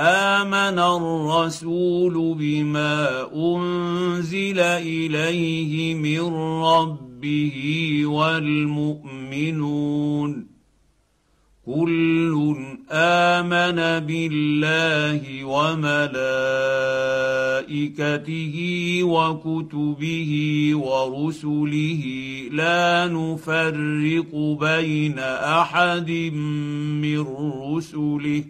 امن الرسول بما انزل اليه من ربه والمؤمنون كل امن بالله وملائكته وكتبه ورسله لا نفرق بين احد من رسله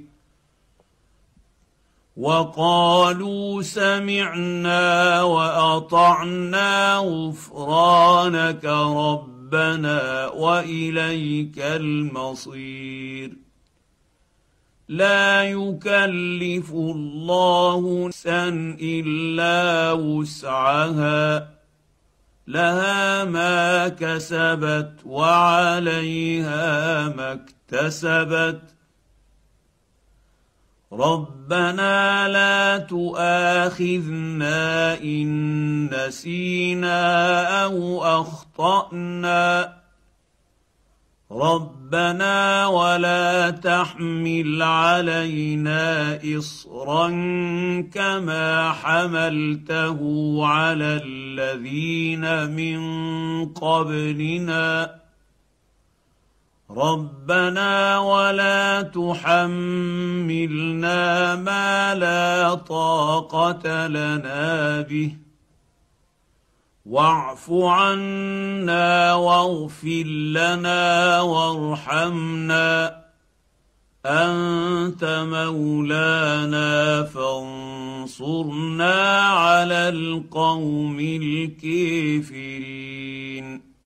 وقالوا سمعنا واطعنا غفرانك ربنا واليك المصير لا يكلف الله نفسا الا وسعها لها ما كسبت وعليها ما اكتسبت ربنا لا تؤاخذنا ان نسينا او اخطانا ربنا ولا تحمل علينا اصرا كما حملته على الذين من قبلنا ربنا ولا تحملنا ما لا طاقه لنا به واعف عنا واغفر لنا وارحمنا انت مولانا فانصرنا على القوم الكافرين